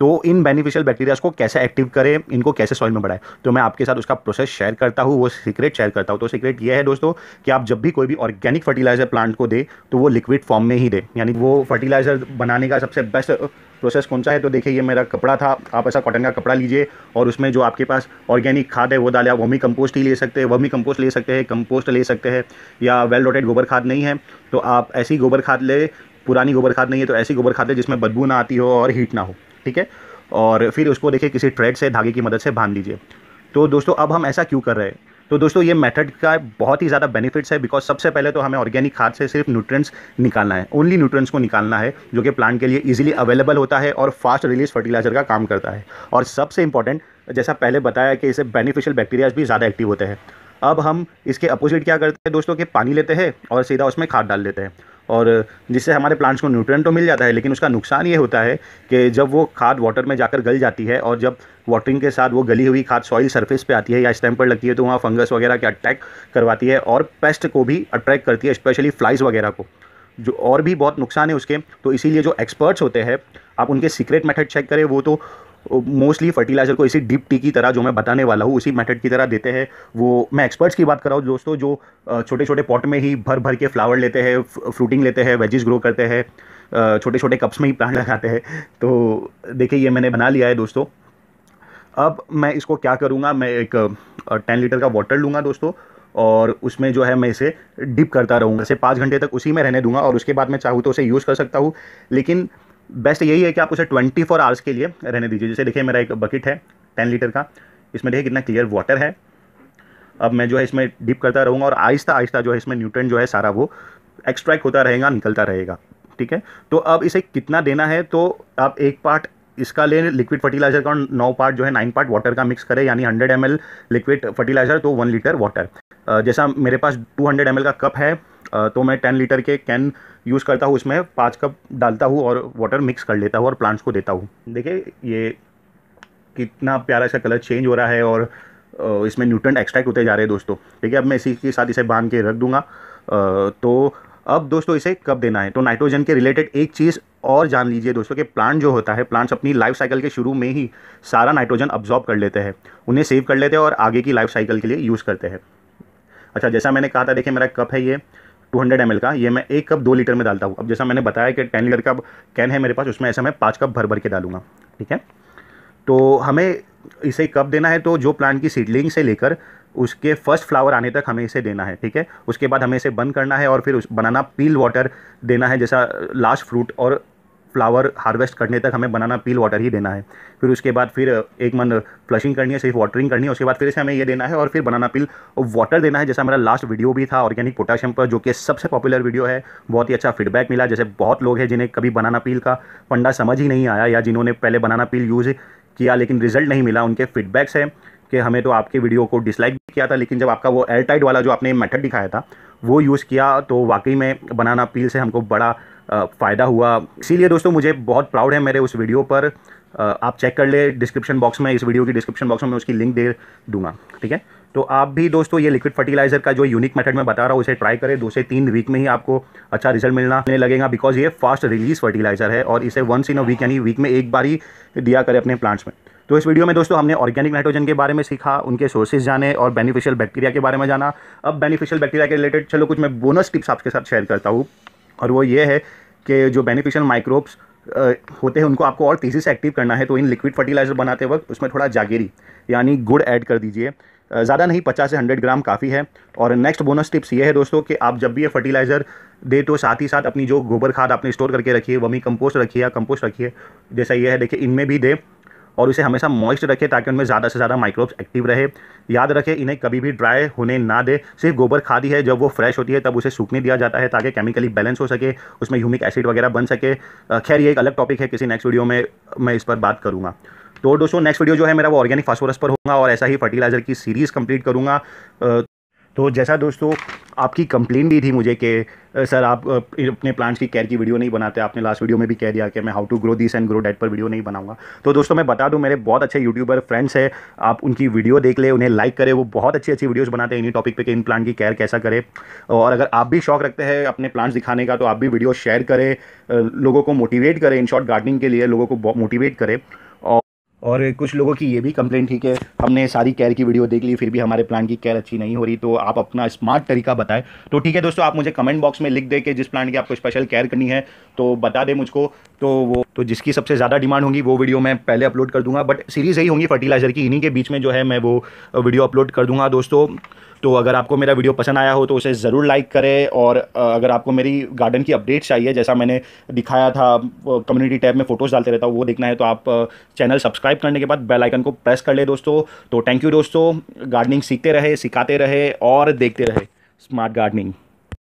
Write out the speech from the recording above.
तो इन beneficial bacterias को कैसे एक्टिव करें इनको कैसे सॉइल में बढ़ाएं तो मैं आपके साथ उसका प्रोसेस शेयर करता हूँ वो सीक्रेट शेयर करता हूँ तो सीक्रेट ये है दोस्तों कि आप जब भी कोई भी ऑर्गेनिक फर्टिलाइजर प्लांट को दे तो वो लिक्विड फॉर्म में ही दे यानी वो फर्टिलाइजर बनाने का सबसे बेस्ट प्रोसेस कौन सा है तो देखिए ये मेरा कपड़ा था आप ऐसा कॉटन का कपड़ा लीजिए और उसमें जो आपके पास ऑर्गेनिक खाद है वो डाले आप वमी कंपोस्ट ही ले सकते हैं वमी कंपोस्ट ले सकते हैं कंपोस्ट ले सकते हैं या वेल रोटेड गोबर खाद नहीं है तो आप ऐसी गोबर खाद ले पुरानी गोबर खाद नहीं है तो ऐसी गोबर खाद ले जिसमें बदबू ना आती हो और हीट ना हो ठीक है और फिर उसको देखिए किसी ट्रेड से धागे की मदद से बांध लीजिए तो दोस्तों अब हम ऐसा क्यों कर रहे हैं तो दोस्तों ये मेथड का बहुत ही ज़्यादा बेनिफिट्स है बिकॉज सबसे पहले तो हमें ऑर्गेनिक खाद से सिर्फ न्यूट्रिएंट्स निकालना है ओनली न्यूट्रिएंट्स को निकालना है जो कि प्लांट के लिए इजीली अवेलेबल होता है और फास्ट रिलीज फर्टिलाइजर का काम करता है और सबसे इंपॉर्टेंट जैसा पहले बताया कि इसे बेनिफिशियल बैक्टीरियाज भी ज़्यादा एक्टिव होते हैं अब हम इसके अपोजिट क्या करते हैं दोस्तों कि पानी लेते हैं और सीधा उसमें खाद डाल देते हैं और जिससे हमारे प्लांट्स को न्यूट्रिएंट तो मिल जाता है लेकिन उसका नुकसान ये होता है कि जब वो खाद वाटर में जाकर गल जाती है और जब वाटरिंग के साथ वो गली हुई खाद सॉइल सरफेस पे आती है या स्टैम पर लगती है तो वहाँ फंगस वगैरह के अट्रैक करवाती है और पेस्ट को भी अट्रैक्ट करती है स्पेशली फ्लाइज वगैरह को जो और भी बहुत नुकसान है उसके तो इसीलिए जो एक्सपर्ट्स होते हैं आप उनके सीक्रेट मेथड चेक करें वो तो मोस्टली फर्टिलाइज़र को इसी डीप टी की तरह जो मैं बताने वाला हूँ उसी मेथड की तरह देते हैं वो मैं एक्सपर्ट्स की बात कर रहा हूँ दोस्तों जो छोटे छोटे पॉट में ही भर भर के फ्लावर लेते हैं फ्रूटिंग लेते हैं वेजेस ग्रो करते हैं छोटे छोटे कप्स में ही प्लांट लगाते हैं तो देखिए ये मैंने बना लिया है दोस्तों अब मैं इसको क्या करूँगा मैं एक टेन लीटर का वाटर लूँगा दोस्तों और उसमें जो है मैं इसे डिप करता रहूँगा इसे पाँच घंटे तक उसी में रहने दूंगा और उसके बाद मैं चाहूँ तो उसे यूज़ कर सकता हूँ लेकिन बेस्ट यही है कि आप उसे ट्वेंटी फोर आवर्स के लिए रहने दीजिए जैसे देखिए मेरा एक बकेट है टेन लीटर का इसमें देखिए कितना क्लियर वाटर है अब मैं जो है इसमें डिप करता रहूँगा और आहिस्ता आहिस्ता जो है इसमें न्यूट्रेंट जो है सारा वो एक्सट्रैक्ट होता रहेगा निकलता रहेगा ठीक है तो अब इसे कितना देना है तो आप एक पार्ट इसका ले लिक्विड फर्टिलाइजर का नौ पार्ट जो है नाइन पार्ट वाटर का मिक्स करें यानी हंड्रेड एम लिक्विड फर्टिलाइजर तो वन लीटर वाटर जैसा मेरे पास टू हंड्रेड एम का कप है तो मैं टेन लीटर के कैन यूज़ करता हूँ उसमें पाँच कप डालता हूँ और वाटर मिक्स कर लेता हूँ और प्लांट्स को देता हूँ देखिए ये कितना प्यारा सा कलर चेंज हो रहा है और इसमें न्यूट्रंट एक्सट्रैक्ट होते जा रहे हैं दोस्तों ठीक है अब मैं इसी के साथ इसे बांध के रख दूंगा तो अब दोस्तों इसे कब देना है तो नाइट्रोजन के रिलेटेड एक चीज़ और जान लीजिए दोस्तों कि प्लांट जो होता है प्लांट्स अपनी लाइफ साइकिल के शुरू में ही सारा नाइट्रोजन अब्जॉर्ब कर लेते हैं उन्हें सेव कर लेते हैं और आगे की लाइफ साइकिल के लिए यूज़ करते हैं अच्छा जैसा मैंने कहा था देखिए मेरा कप है ये टू हंड्रेड एम का ये मैं एक कप दो लीटर में डालता हूँ अब जैसा मैंने बताया कि टेन लीटर का कैन है मेरे पास उसमें ऐसा मैं पाँच कप भर भर के डालूंगा ठीक है तो हमें इसे कब देना है तो जो प्लांट की सीडलिंग से लेकर उसके फर्स्ट फ्लावर आने तक हमें इसे देना है ठीक है उसके बाद हमें इसे बंद करना है और फिर उस बनाना पील वाटर देना है जैसा लास्ट फ्रूट और फ्लावर हार्वेस्ट करने तक हमें बनाना पील वाटर ही देना है फिर उसके बाद फिर एक मन फ्लशिंग करनी है सिर्फ वाटरिंग करनी है उसके बाद फिर से हमें ये देना है और फिर बनाना पील वाटर देना है जैसा मेरा लास्ट वीडियो भी था ऑर्गेनिक पोटाशियम पर जो कि सबसे पॉपुलर वीडियो है बहुत ही अच्छा फीडबैक मिला जैसे बहुत लोग हैं जिन्हें कभी बनाना पील का पंडा समझ ही नहीं आया या जिन्होंने पहले बनाना पील यूज़ किया लेकिन रिजल्ट नहीं मिला उनके फीडबैक्स हैं कि हमें तो आपके वीडियो को डिसलाइक भी किया था लेकिन जब आपका वो एयरटाइट वाला जो आपने मेथड दिखाया था वो यूज़ किया तो वाकई में बनाना पील से हमको बड़ा फ़ायदा हुआ इसीलिए दोस्तों मुझे बहुत प्राउड है मेरे उस वीडियो पर आप चेक कर ले डिस्क्रिप्शन बॉक्स में इस वीडियो की डिस्क्रिप्शन बॉक्स में मैं उसकी लिंक दे दूंगा ठीक है तो आप भी दोस्तों ये लिक्विड फर्टिलाइजर का जो यूनिक मेथड मैं बता रहा हूँ उसे ट्राई करें दो से तीन वीक में ही आपको अच्छा रिजल्ट मिलना लगेगा बिकॉज ये फास्ट रिलीज फर्टिलाइजर है और इसे वंस इन अ वीक यानी वीक में एक बार ही दिया करें अपने प्लांट्स में तो इस वीडियो में दोस्तों हमने ऑर्गेनिक नाइट्रोजन के बारे में सीखा उनके सोर्सेज जाने और बेनिफिशियल बैक्टीरिया के बारे में जाना अब बेनिफिशियल बैक्टीरिया के रिलेटेड चलो कुछ मैं बोनस टिप्स आपके साथ शेयर करता हूँ और वो ये है कि जो बेनिफिशियल माइक्रोब्स होते हैं उनको आपको और तेज़ी से एक्टिव करना है तो इन लिक्विड फर्टिलाइजर बनाते वक्त उसमें थोड़ा जागीरी यानी गुड़ ऐड कर दीजिए ज़्यादा नहीं पचास से हंड्रेड ग्राम काफ़ी है और नेक्स्ट बोनस टिप्स ये है दोस्तों कि आप जब भी ये फर्टिलाइज़र दे तो साथ ही साथ अपनी जो गोबर खाद आपने स्टोर करके रखी है वमी कंपोस्ट रखिए या कंपोस्ट रखिए जैसा ये है देखिए इनमें भी दे और इसे हमेशा मॉइस्ट रखें ताकि उनमें ज़्यादा से ज़्यादा माइक्रोब्स एक्टिव रहे याद रखें इन्हें कभी भी ड्राई होने ना दे सिर्फ गोबर खाद ही है जब वो फ्रेश होती है तब उसे सूखने दिया जाता है ताकि केमिकली बैलेंस हो सके उसमें ह्यूमिक एसिड वगैरह बन सके खैर ये एक अलग टॉपिक है किसी नेक्स्ट वीडियो में मैं इस पर बात करूँगा तो दोस्तों नेक्स्ट वीडियो जो है मेरा वो ऑर्गेनिक फास्फोरस पर होगा और ऐसा ही फर्टिलाइजर की सीरीज़ कंप्लीट करूँगा तो जैसा दोस्तों आपकी कंप्लेन भी थी मुझे कि सर आप अपने प्लांट्स की केयर की वीडियो नहीं बनाते आपने लास्ट वीडियो में भी कह दिया कि मैं how to grow this and grow that पर वीडियो नहीं बनाऊंगा तो दोस्तों मैं बता दूं मेरे बहुत अच्छे यूट्यूबर फ्रेंड्स हैं आप उनकी वीडियो देख ले उन्हें लाइक करें वो बहुत अच्छी अच्छी वीडियोज़ बनाते हैं इन्हीं टॉपिक पर कि इन प्लांट की केयर कैसा करें और अगर आप भी शौक रखते हैं अपने प्लांट्स दिखाने का तो आप भी वीडियो शेयर करें लोगों को मोटिवेट करें इन शॉर्ट गार्डनिंग के लिए लोगों को मोटिवेट करें और कुछ लोगों की ये भी कंप्लेन ठीक है हमने सारी केयर की वीडियो देख ली फिर भी हमारे प्लांट की केयर अच्छी नहीं हो रही तो आप अपना स्मार्ट तरीका बताएं तो ठीक है दोस्तों आप मुझे कमेंट बॉक्स में लिख दे कि जिस प्लांट की आपको स्पेशल केयर करनी है तो बता दें मुझको तो वो तो जिसकी सबसे ज़्यादा डिमांड होगी वो वीडियो मैं पहले अपलोड कर दूंगा बट सीरीज़ यही होंगी फर्टिलाइज़र की इन्हीं के बीच में जो है मैं वो वीडियो अपलोड कर दूंगा दोस्तों तो अगर आपको मेरा वीडियो पसंद आया हो तो उसे ज़रूर लाइक करें और अगर आपको मेरी गार्डन की अपडेट चाहिए जैसा मैंने दिखाया था कम्युनिटी टैब में फ़ोटोज़ डालते रहता हूँ वो देखना है तो आप चैनल सब्सक्राइब करने के बाद बेल आइकन को प्रेस कर ले दोस्तों तो थैंक यू दोस्तों गार्डनिंग सीखते रहे सिखाते रहे और देखते रहे स्मार्ट गार्डनिंग